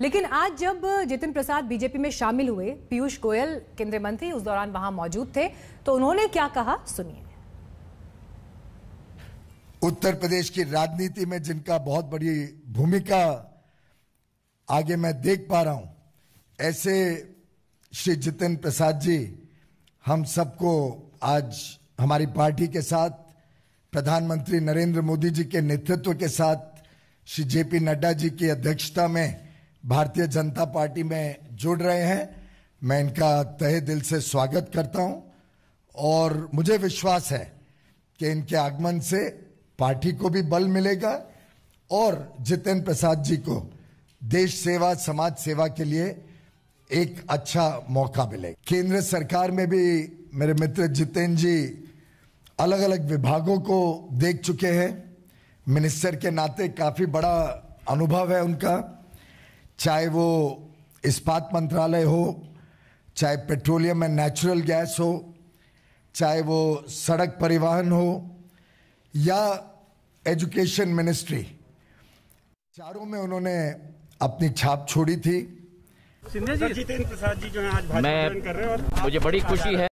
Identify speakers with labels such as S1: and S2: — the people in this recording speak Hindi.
S1: लेकिन आज जब जितिन प्रसाद बीजेपी में शामिल हुए पीयूष गोयल केंद्रीय मंत्री उस दौरान वहां मौजूद थे तो उन्होंने क्या कहा सुनिए
S2: उत्तर प्रदेश की राजनीति में जिनका बहुत बड़ी भूमिका आगे मैं देख पा रहा हूं ऐसे श्री जितिन प्रसाद जी हम सबको आज हमारी पार्टी के साथ प्रधानमंत्री नरेंद्र मोदी जी के नेतृत्व के साथ श्री जेपी नड्डा जी की अध्यक्षता में भारतीय जनता पार्टी में जुड़ रहे हैं मैं इनका तहे दिल से स्वागत करता हूं और मुझे विश्वास है कि इनके आगमन से पार्टी को भी बल मिलेगा और जितेंद्र प्रसाद जी को देश सेवा समाज सेवा के लिए एक अच्छा मौका मिलेगा केंद्र सरकार में भी मेरे मित्र जितेंद्र जी अलग अलग विभागों को देख चुके हैं मिनिस्टर के नाते काफ़ी बड़ा अनुभव है उनका चाहे वो इस्पात मंत्रालय हो चाहे पेट्रोलियम एंड नेचुरल गैस हो चाहे वो सड़क परिवहन हो या एजुकेशन मिनिस्ट्री चारों में उन्होंने अपनी छाप
S1: छोड़ी थी जी जितेंद्र प्रसाद जी जो है आज भाजपा कर रहे हैं और मुझे बड़ी खुशी है